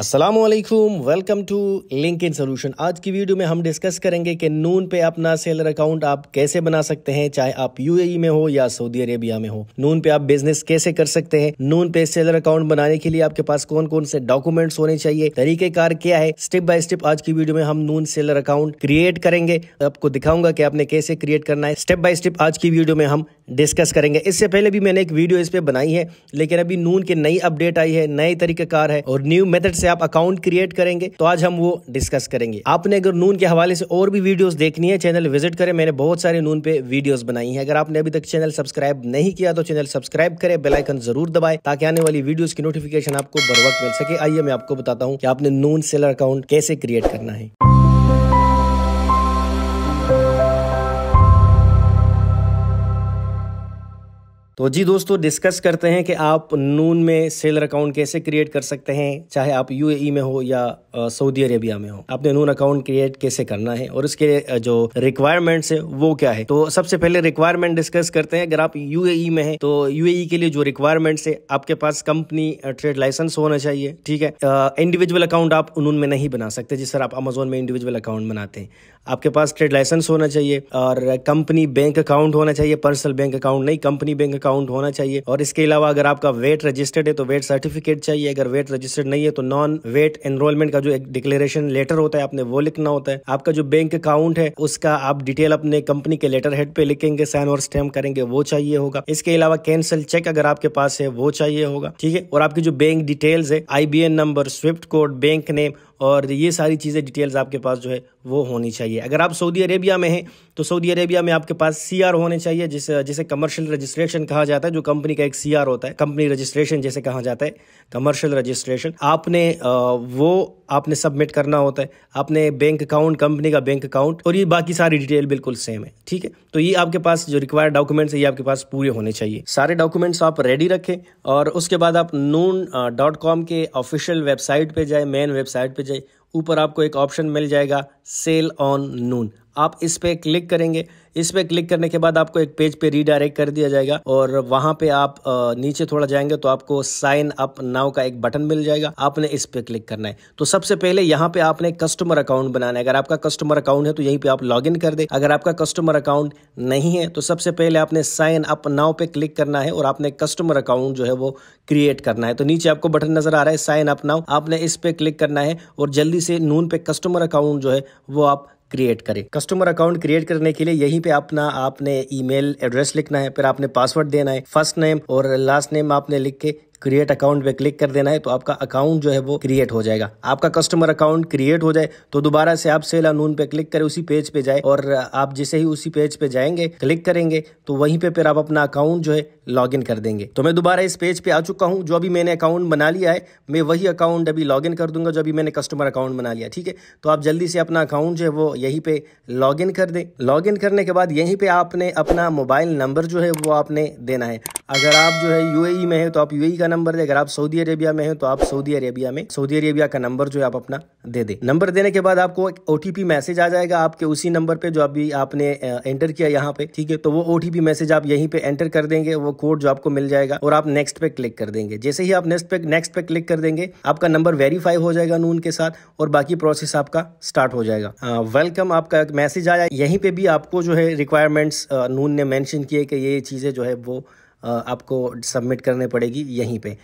Aslam welcome to link in solution आज की video में हम डिस्कस करेंगे कि नून पे अपना सेलर अकाउंट आप कैसे बना सकते हैं चाहे आप यूएई e में हो या सऊदी अरेबिया में हो नून पे आप बिजनेस कैसे कर सकते हैं नून पे सेलर अकाउंट बनाने के लिए आपके पास कौन कौन से डॉक्यूमेंट्स होने चाहिए तरीकेकार क्या है स्टेप बाय स्टेप आज की वीडियो में हम नून सेलर अकाउंट क्रिएट करेंगे आपको दिखाऊंगा कि आपने कैसे क्रिएट करना है स्टेप बाय स्टेप आज की वीडियो में हम डिस्कस करेंगे इससे पहले भी मैंने एक वीडियो इस पर बनाई है लेकिन अभी नून के नई अपडेट आई है नए तरीकेकार है और न्यू मेथड से आप अकाउंट क्रिएट करेंगे तो आज हम वो डिस्कस करेंगे आपने अगर नून के हवाले से और भी वीडियोस देखनी है चैनल विजिट करें मैंने बहुत सारे नून पे वीडियोज बनाई है अगर आपने अभी तक चैनल सब्सक्राइब नहीं किया तो चैनल सब्सक्राइब करें बेलाइकन जरूर दबाए ताकि आने वाली वीडियोज की नोटिफिकेशन आपको बर वक्त मिल सके आइए मैं आपको बताता हूँ कि आपने नून सेलर अकाउंट कैसे क्रिएट करना है तो जी दोस्तों डिस्कस करते हैं कि आप नून में सेलर अकाउंट कैसे क्रिएट कर सकते हैं चाहे आप यूएई e में हो या सऊदी अरेबिया में हो आपने नून अकाउंट क्रिएट कैसे करना है और इसके जो रिक्वायरमेंट्स है वो क्या है तो सबसे पहले रिक्वायरमेंट डिस्कस करते हैं अगर आप यूएई e में है तो यूएई e के लिए जो रिक्वायरमेंट्स है आपके पास कंपनी ट्रेड लाइसेंस होना चाहिए ठीक है इंडिविजुअल अकाउंट आप नून में नहीं बना सकते जिस तरह आप अमेजोन में इंडिविजुअल अकाउंट बनाते हैं आपके पास ट्रेड लाइसेंस होना चाहिए और कंपनी बैंक अकाउंट होना चाहिए पर्सनल बैंक अकाउंट नहीं कंपनी बैंक काउंट होना चाहिए और इसके अलावा अगर आपका वेट रजिस्टर्ड है तो वेट सर्टिफिकेट चाहिए अगर वेट रजिस्टर्ड नहीं है तो नॉन वेट एनरोलमेंट का जो डिक्लेरेशन लेटर होता है आपने वो लिखना होता है आपका जो बैंक अकाउंट है उसका आप डिटेल अपने कंपनी के लेटर हेड पे लिखेंगे साइन और स्टैम्प करेंगे वो चाहिए होगा इसके अलावा कैंसिल चेक अगर आपके पास है वो चाहिए होगा ठीक है और आपकी जो बैंक डिटेल्स है आई number swift code bank name और ये सारी चीज़ें डिटेल्स आपके पास जो है वो होनी चाहिए अगर आप सऊदी अरेबिया में हैं तो सऊदी अरेबिया में आपके पास सी होने चाहिए जिसे जिसे कमर्शियल रजिस्ट्रेशन कहा जाता है जो कंपनी का एक सी होता है कंपनी रजिस्ट्रेशन जैसे कहा जाता है कमर्शियल रजिस्ट्रेशन आपने वो आपने सबमिट करना होता है आपने बैंक अकाउंट कंपनी का बैंक अकाउंट और ये बाकी सारी डिटेल बिल्कुल सेम है ठीक है तो ये आपके पास जो रिक्वायर्ड डॉक्यूमेंट्स है ये आपके पास पूरे होने चाहिए सारे डॉक्यूमेंट्स आप रेडी रखें और उसके बाद आप नून डॉट कॉम के ऑफिशियल वेबसाइट पर जाए मेन वेबसाइट पर ऊपर आपको एक ऑप्शन मिल जाएगा सेल ऑन नून आप इस पर क्लिक करेंगे इस पे क्लिक करने के बाद आपको एक पेज पे रीडायरेक्ट कर दिया जाएगा और वहां पे आप नीचे थोड़ा जाएंगे तो आपको साइन अप नाव का एक बटन मिल जाएगा आपने इस पे क्लिक करना है तो सबसे पहले यहाँ पे आपने कस्टमर अकाउंट बनाना है अगर आपका कस्टमर अकाउंट है तो यहीं पे आप लॉग कर दे अगर आपका कस्टमर अकाउंट नहीं है तो सबसे पहले आपने साइन अप नाव पे क्लिक करना है और आपने कस्टमर अकाउंट जो है वो क्रिएट करना है तो नीचे आपको बटन नजर आ रहा है साइन अप नाव आपने इस पे क्लिक करना है और जल्दी से नून पे कस्टमर अकाउंट जो है वो आप क्रिएट करें कस्टमर अकाउंट क्रिएट करने के लिए यहीं पे अपना आपने ईमेल एड्रेस लिखना है फिर आपने पासवर्ड देना है फर्स्ट नेम और लास्ट नेम आपने लिख के क्रिएट अकाउंट पे क्लिक कर देना है तो आपका अकाउंट जो है वो क्रिएट हो जाएगा आपका कस्टमर अकाउंट क्रिएट हो जाए तो दोबारा से आप सेल अनून पे क्लिक करें उसी पेज पे जाए और आप जैसे ही उसी पेज पे जाएंगे क्लिक करेंगे तो वहीं पे फिर आप अपना अकाउंट जो है लॉग इन कर देंगे तो मैं दोबारा इस पेज पे आ चुका हूँ जो अभी मैंने अकाउंट बना लिया है मैं वही अकाउंट अभी लॉग इन कर दूंगा जो अभी मैंने कस्टमर अकाउंट बना लिया ठीक है तो आप जल्दी से अपना अकाउंट जो है वो यहीं पे लॉग इन कर दें लॉग इन करने के बाद यहीं पे आपने अपना मोबाइल नंबर जो है वो आपने देना है अगर आप जो है यूएई e में है तो आप यूएई e का का नंबर दे अगर आप सऊदी अरेबिया में हैं तो आप सऊदी अरेबिया में सऊदी अरेबिया का नंबर जो है आप अपना दे दे नंबर देने के बाद आपको एक ओटीपी मैसेज आ जाएगा आपके उसी नंबर पे जो अभी आपने एंटर किया यहाँ पे ठीक है तो वो ओटीपी मैसेज आप यहीं पे एंटर कर देंगे वो कोड जो आपको मिल जाएगा और आप नेक्स्ट पे क्लिक कर देंगे जैसे ही आप नेक्स्ट पे नेक्स्ट पे क्लिक कर देंगे आपका नंबर वेरीफाई हो जाएगा नून के साथ और बाकी प्रोसेस आपका स्टार्ट हो जाएगा वेलकम आपका मैसेज आया यहीं पे भी आपको जो है रिक्वायरमेंट्स नून ने मैंशन किए कि ये चीज़ें जो है वो आपको सबमिट करने पड़ेगी यहीं पे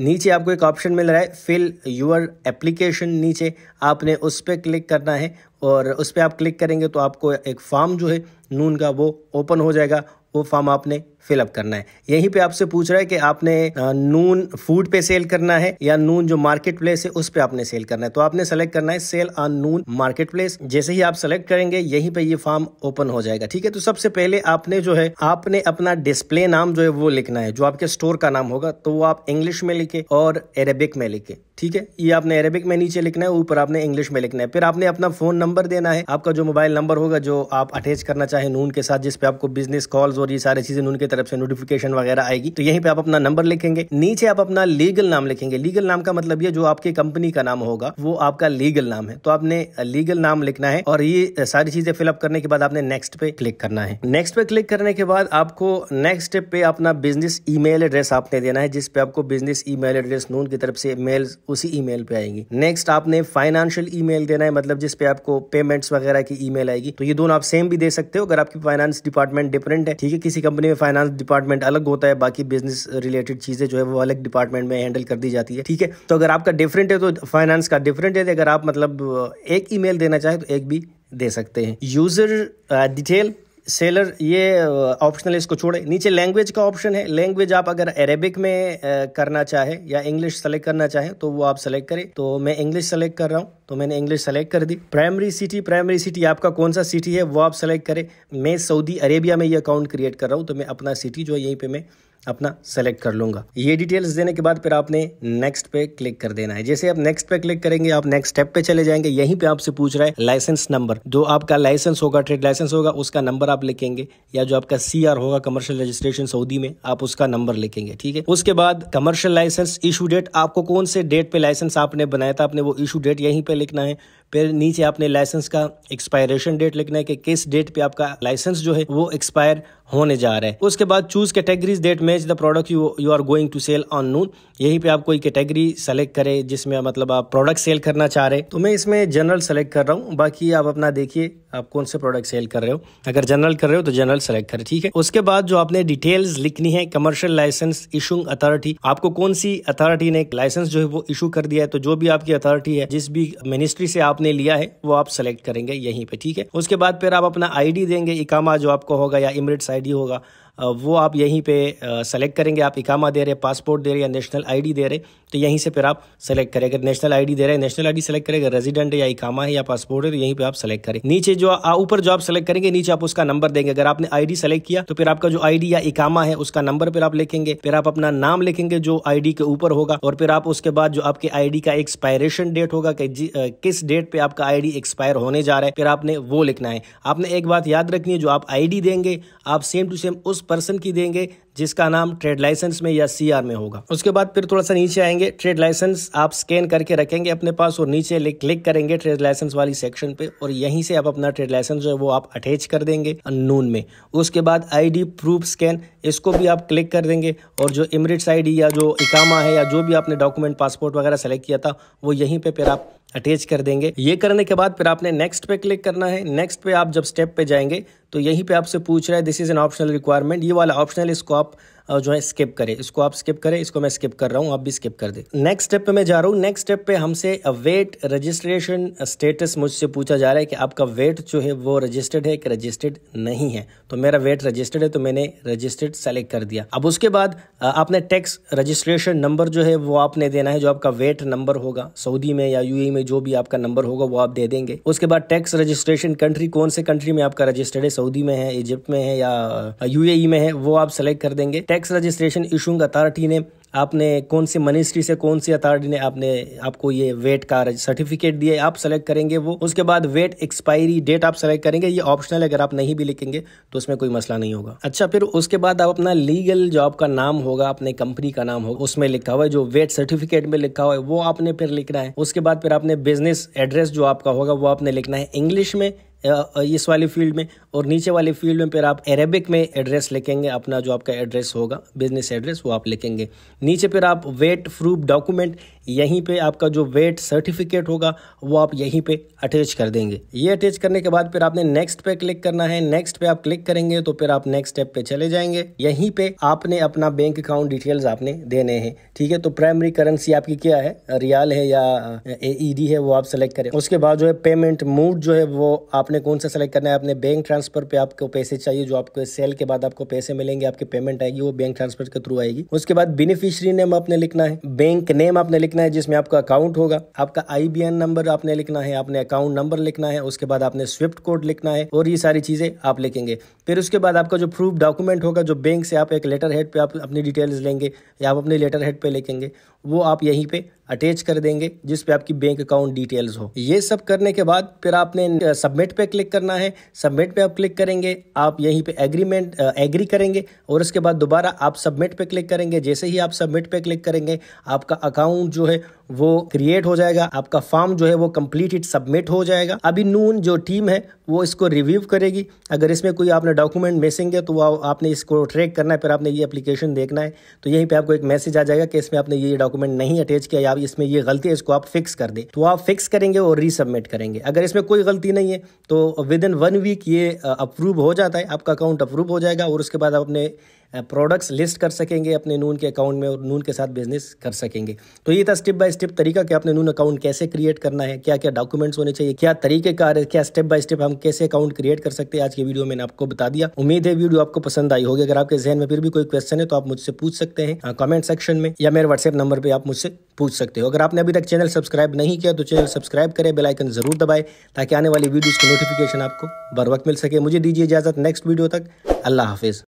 नीचे आपको एक ऑप्शन मिल रहा है फिल योर एप्लीकेशन नीचे आपने उस पर क्लिक करना है और उस पर आप क्लिक करेंगे तो आपको एक फॉर्म जो है नून का वो ओपन हो जाएगा वो फॉर्म आपने फिलअप करना है यहीं पे आपसे पूछ रहा है कि आपने नून फूड पे सेल करना है या नून जो मार्केट प्लेस है उस पे आपने सेल करना है तो आपने सेलेक्ट करना है sell on Noon marketplace जैसे ही आप सेलेक्ट करेंगे यहीं पे ये फॉर्म ओपन हो जाएगा ठीक है तो सबसे पहले आपने जो है आपने अपना डिस्प्ले नाम जो है वो लिखना है जो आपके स्टोर का नाम होगा तो वो आप इंग्लिश में लिखे और अरेबिक में लिखे ठीक है ये आपने अरेबिक में नीचे लिखना है ऊपर आपने इंग्लिश में लिखना है फिर आपने अपना फोन नंबर देना है आपका जो मोबाइल नंबर होगा जो आप अटैच करना चाहे नून के साथ जिसपे आपको बिजनेस कॉल्स और ये सारी चीजें नून के की तरफ से नोटिफिकेशन वगैरह आएगी तो यहीं पे आप अपना नंबर लिखेंगे नीचे आप अपना लीगल नाम लिखेंगे लीगल नाम का मतलब ये जो आपके कंपनी का नाम होगा वो आपका लीगल नाम है तो आपने लीगल नाम लिखना है और ये सारी चीजें फिलअप करने के बाद आपने नेक्स्ट पे क्लिक करना है नेक्स्ट पे क्लिक करने के बाद आपको नेक्स्ट पे अपना बिजनेस ई एड्रेस आपने देना है जिसपे आपको बिजनेस ई एड्रेस नून की तरफ से मेल उसी ई पे आएंगी नेक्स्ट आपने फाइनेंशियल ई देना है मतलब जिसपे आपको पेमेंट्स वगैरह की ई आएगी तो ये दोनों आप सेम भी दे सकते हो अगर आपकी फाइनेंस डिपार्टमेंट डिफरेंट है ठीक है किसी कंपनी में फाइनेंस फाइनेंस डिपार्टमेंट अलग होता है बाकी बिजनेस रिलेटेड चीज़ें जो है वो अलग डिपार्टमेंट में हैंडल कर दी जाती है ठीक है तो अगर आपका डिफरेंट है तो फाइनेंस का डिफरेंट है अगर आप मतलब एक ईमेल देना चाहें तो एक भी दे सकते हैं यूज़र डिटेल uh, सेलर ये ऑप्शनल uh, इसको छोड़े नीचे लैंग्वेज का ऑप्शन है लैंग्वेज आप अगर अरेबिक में uh, करना चाहे या इंग्लिश सेलेक्ट करना चाहे तो वो आप सेलेक्ट करें तो मैं इंग्लिश सेलेक्ट कर रहा हूँ तो मैंने इंग्लिश सेलेक्ट कर दी प्राइमरी सिटी प्राइमरी सिटी आपका कौन सा सिटी है वो आप सेलेक्ट करें मैं सऊदी अरेबिया में ये अकाउंट क्रिएट कर रहा हूँ तो मैं अपना सिटी जो है यहीं पर मैं अपना सेलेक्ट कर लूंगा ये डिटेल्स देने के बाद फिर आपने नेक्स्ट पे क्लिक कर देना है जैसे आप नेक्स्ट पे क्लिक करेंगे आप नेक्स्ट स्टेप पे चले जाएंगे यहीं पे आपसे पूछ रहा है लाइसेंस नंबर जो आपका लाइसेंस होगा ट्रेड लाइसेंस होगा उसका नंबर आप लिखेंगे या जो आपका सी होगा कमर्शियल रजिस्ट्रेशन सऊदी में आप उसका नंबर लिखेंगे ठीक है उसके बाद कमर्शियल लाइसेंस इशू डेट आपको कौन से डेट पे लाइसेंस आपने बनाया था आपने वो इशू डेट यहीं पर लिखना है फिर नीचे आपने लाइसेंस का एक्सपायरेशन डेट लिखना है कि किस डेट पे आपका लाइसेंस जो है वो एक्सपायर होने जा रहा है उसके बाद choose categories that match the product you you are going to sell on Noon यहीं पे आप कोई कैटेगरी सेलेक्ट करें जिसमें मतलब आप प्रोडक्ट सेल करना चाह रहे हैं तो मैं इसमें जनरल सेलेक्ट कर रहा हूँ बाकी आप अपना देखिए आप कौन से प्रोडक्ट सेल कर रहे हो अगर जनरल कर रहे हो तो जनरल सेलेक्ट करें ठीक है उसके बाद जो आपने डिटेल्स लिखनी है कमर्शियल लाइसेंस इशूंग अथॉरिटी आपको कौन सी अथॉरिटी ने लाइसेंस जो है वो इशू कर दिया है तो जो भी आपकी अथॉरिटी है जिस भी मिनिस्ट्री से आपने लिया है वो आप सेलेक्ट करेंगे यहीं पे ठीक है उसके बाद फिर आप अपना आईडी देंगे इकामा जो आपको होगा या इमरिट्स आई होगा वो आप यहीं पे सेलेक्ट करेंगे आप इकामा दे रहे पासपोर्ट दे रहे या नेशनल आईडी दे रहे तो यहीं से फिर आप सेलेक्ट करें अगर नेशनल आईडी दे रहे हैं नेशनल आईडी सेलेक्ट करेगा रेजिडेंट है या इकामा है या पासपोर्ट है तो यहीं पर आप सेलेक्ट करें नीचे जो ऊपर जो आप सेलेक्ट करेंगे नीचे आप उसका नंबर देंगे अगर आपने आईडी सेलेक्ट किया तो फिर आपका जो आईडी या इकामा है उसका नंबर फिर आप लिखेंगे फिर आप अपना नाम लिखेंगे जो आईडी के ऊपर होगा और फिर आप उसके बाद जो आपके आईडी का एक्सपायरेशन डेट होगा कि किस डेट पे आपका आईडी एक्सपायर होने जा रहा है फिर आपने वो लिखना है आपने एक बात याद रखनी है जो आप आईडी देंगे आप सेम टू सेम उस पर्सन की देंगे जिसका नाम ट्रेड लाइसेंस में या सीआर में होगा उसके बाद फिर थोड़ा सा नीचे आएंगे ट्रेड लाइसेंस आप स्कैन करके रखेंगे अपने पास और नीचे क्लिक करेंगे ट्रेड लाइसेंस वाली सेक्शन पे और यहीं से आप अपना ट्रेड लाइसेंस जो है वो आप अटैच कर देंगे नून में उसके बाद आईडी प्रूफ स्कैन इसको भी आप क्लिक कर देंगे और जो इमरिट्स आईडी या जो इकामा है या जो भी आपने डॉक्यूमेंट पासपोर्ट वगैरह सेलेक्ट किया था वो यहीं पर फिर आप अटैच कर देंगे ये करने के बाद फिर आपने नेक्स्ट पे क्लिक करना है नेक्स्ट पे आप जब स्टेप पे जाएंगे तो यहीं पे आपसे पूछ रहा है this is an optional requirement ये वाला ऑप्शनल इसको आप जो है स्किप करें इसको आप स्किप करें इसको मैं स्किप कर रहा हूँ आप भी स्किप कर दें नेक्स्ट स्टेप पे मैं जा रहा हूँ नेक्स्ट स्टेप पे हमसे वेट रजिस्ट्रेशन स्टेटस मुझसे पूछा जा रहा है कि आपका वेट जो है वो रजिस्टर्ड है कि रजिस्टर्ड नहीं है तो मेरा वेट रजिस्टर्ड है तो मैंने रजिस्टर्ड सेलेक्ट कर दिया अब उसके बाद आपने टैक्स रजिस्ट्रेशन नंबर जो है वो आपने देना है जो आपका वेट नंबर होगा सऊदी में या यूएई e में जो भी आपका नंबर होगा वो आप दे देंगे उसके बाद टैक्स रजिस्ट्रेशन कंट्री कौन से कंट्री में आपका रजिस्टर्ड है सऊदी में है इजिप्ट में है या यूएई e में है वो आप सेलेक्ट कर देंगे टैक्स रजिस्ट्रेशन इशूंग अथॉरिटी ने आपने कौन से मिनिस्ट्री से कौन सी अथॉरिटी ने आपने आपको ये वेट का सर्टिफिकेट दिए आप सेलेक्ट करेंगे वो उसके बाद वेट एक्सपायरी डेट आप सेलेक्ट करेंगे ये ऑप्शनल अगर आप नहीं भी लिखेंगे तो उसमें कोई मसला नहीं होगा अच्छा फिर उसके बाद आप अपना लीगल जो आपका नाम होगा अपने कंपनी का नाम होगा उसमें लिखा हुआ है जो वेट सर्टिफिकेट में लिखा हुआ है वो आपने फिर लिखना है उसके बाद फिर आपने बिजनेस एड्रेस जो आपका होगा वो आपने लिखना है इंग्लिश में इस वाले फील्ड में और नीचे वाले फील्ड में फिर आप अरेबिक में एड्रेस लिखेंगे अपना जो आपका एड्रेस होगा बिजनेस एड्रेस वो आप लिखेंगे नीचे फिर आप वेट प्रूफ डॉक्यूमेंट यहीं पे आपका जो वेट सर्टिफिकेट होगा वो आप यहीं पे अटैच कर देंगे ये अटैच करने के बाद फिर आपने नेक्स्ट पे क्लिक करना है नेक्स्ट पे आप क्लिक करेंगे तो फिर आप नेक्स्ट स्टेप पे चले जाएंगे यहीं पे आपने अपना बैंक अकाउंट डिटेल्स आपने देने हैं ठीक है तो प्राइमरी करेंसी आपकी क्या है रियाल है या ए e है वो आप सेलेक्ट करें उसके बाद जो है पेमेंट मूड जो है वो आपने कौन सा सेलेक्ट करना है अपने बैंक ट्रांसफर पे आपको पैसे चाहिए जो आपको सेल के बाद आपको पैसे मिलेंगे आपकी पेमेंट आएगी वो बैंक ट्रांसफर के थ्रू आएगी उसके बाद बेनिफिशरी नेम आपने लिखना है बैंक नेम आपने लिखना लिखना है जिसमें आपका अकाउंट होगा आपका आई नंबर आपने लिखना है आपने अकाउंट नंबर लिखना है उसके बाद आपने स्विफ्ट कोड लिखना है और ये सारी चीजें आप लिखेंगे फिर उसके बाद आपका जो प्रूफ डॉक्यूमेंट होगा जो बैंक से आप एक लेटर हेड पे आप अपनी डिटेल्स लेंगे या आप अपने लेटर हेड पे लिखेंगे वो आप यहीं पे अटैच कर देंगे जिस पे आपकी बैंक अकाउंट डिटेल्स हो ये सब करने के बाद फिर आपने सबमिट पे क्लिक करना है सबमिट पे आप क्लिक करेंगे आप यहीं पे एग्रीमेंट एग्री करेंगे और उसके बाद दोबारा आप सबमिट पे क्लिक करेंगे जैसे ही आप सबमिट पे क्लिक करेंगे आपका अकाउंट जो है वो क्रिएट हो जाएगा आपका फॉर्म जो है वो कम्प्लीटेड सबमिट हो जाएगा अभी नून जो टीम है वो इसको रिव्यू करेगी अगर इसमें कोई आपने डॉक्यूमेंट मिसिंग है तो वो आपने इसको ट्रैक करना है फिर आपने ये अप्लीकेशन देखना है तो यहीं पर आपको एक मैसेज आ जाएगा कि इसमें आपने ये डॉक्यूमेंट नहीं अटैच किया साहब इसमें ये गलती है इसको आप फिक्स कर दें तो आप फिक्स करेंगे और रीसबमिट करेंगे अगर इसमें कोई गलती नहीं है तो विद इन वन वीक ये अप्रूव हो जाता है आपका अकाउंट अप्रूव हो जाएगा और उसके बाद आप अपने प्रोडक्ट्स लिस्ट कर सकेंगे अपने नून के अकाउंट में और नून के साथ बिजनेस कर सकेंगे तो ये था स्टेप बाय स्टेप तरीका कि आपने नून अकाउंट कैसे क्रिएट करना है क्या क्या डॉक्यूमेंट्स होने चाहिए क्या तरीके कार है क्या स्टेप बाय स्टेप हम कैसे अकाउंट क्रिएट कर सकते हैं आज की वीडियो मैंने आपको बता दिया उम्मीद है वीडियो आपको पसंद आई होगी अगर आपके जहन में फिर भी कोई क्वेश्चन है तो आप मुझसे पूछ सकते हैं कॉमेंट सेक्शन में या मेरे व्हाट्सएप नंबर पर आप मुझसे पूछ सकते हो अगर आपने अभी तक चैनल सब्सक्राइब नहीं किया तो चैनल सब्सक्राइब करें बेलाइकन जरूर दबाए ताकि आने वाली वीडियोज़ की नोटिफिकेशन आपको बर वक्त मिल सके मुझे दीजिए इजाज़त नेक्स्ट वीडियो तक अल्लाह हाफिज़